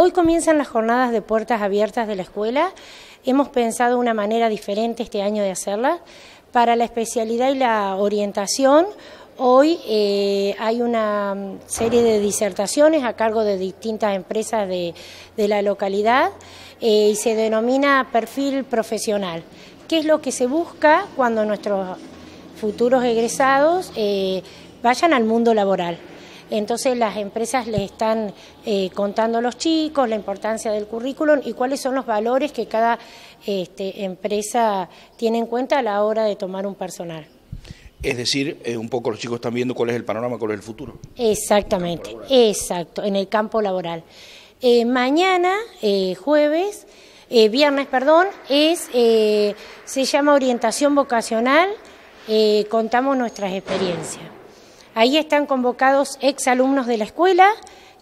Hoy comienzan las jornadas de puertas abiertas de la escuela. Hemos pensado una manera diferente este año de hacerlas. Para la especialidad y la orientación, hoy eh, hay una serie de disertaciones a cargo de distintas empresas de, la localidad eh, y se denomina perfil profesional. ¿Qué es lo que se busca cuando nuestros futuros egresados eh, vayan al mundo laboral? Entonces las empresas les están eh, contando a los chicos la importancia del currículum y cuáles son los valores que cada este, empresa tiene en cuenta a la hora de tomar un personal. Es decir, eh, un poco los chicos están viendo cuál es el panorama, cuál es el futuro. Exactamente, exacto, en el campo laboral. Eh, mañana, jueves, viernes, perdón, es se llama orientación vocacional, contamos nuestras experiencias. Ahí están convocados exalumnos de la escuela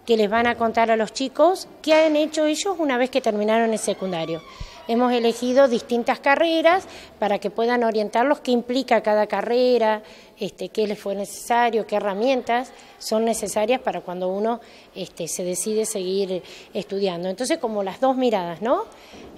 que les van a contar a los chicos qué han hecho ellos una vez que terminaron el secundario. Hemos elegido distintas carreras para que puedan orientarlos qué implica cada carrera, este, qué les fue necesario, qué herramientas son necesarias para cuando uno este, se decide seguir estudiando. Entonces, como las dos miradas, ¿no?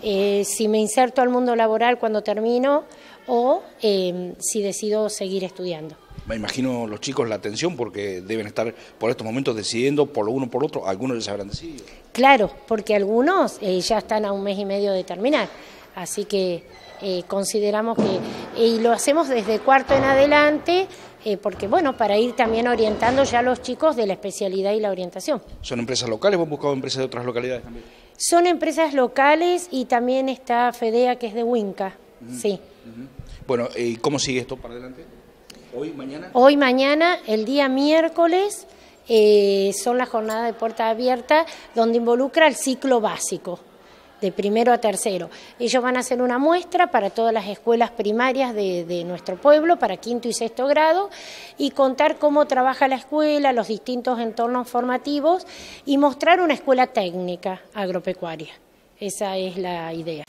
Eh, si me inserto al mundo laboral cuando termino o eh, si decido seguir estudiando. Me imagino los chicos la atención porque deben estar por estos momentos decidiendo por lo uno por otro. Algunos les habrán decidido. Claro, porque algunos eh, ya están a un mes y medio de terminar. Así que eh, consideramos que, eh, y lo hacemos desde cuarto en adelante, porque bueno, para ir también orientando ya a los chicos de la especialidad y la orientación. ¿Son empresas locales o han buscado empresas de otras localidades también? Son empresas locales y también está Fedea, que es de Huinca, sí. Bueno, ¿y cómo sigue esto para adelante? ¿Hoy, mañana? el día miércoles, eh, son las jornadas de puerta abierta, donde involucra el ciclo básico de primero a tercero. Ellos van a hacer una muestra para todas las escuelas primarias de, nuestro pueblo, para quinto y sexto grado, y contar cómo trabaja la escuela, los distintos entornos formativos y mostrar una escuela técnica agropecuaria. Esa es la idea.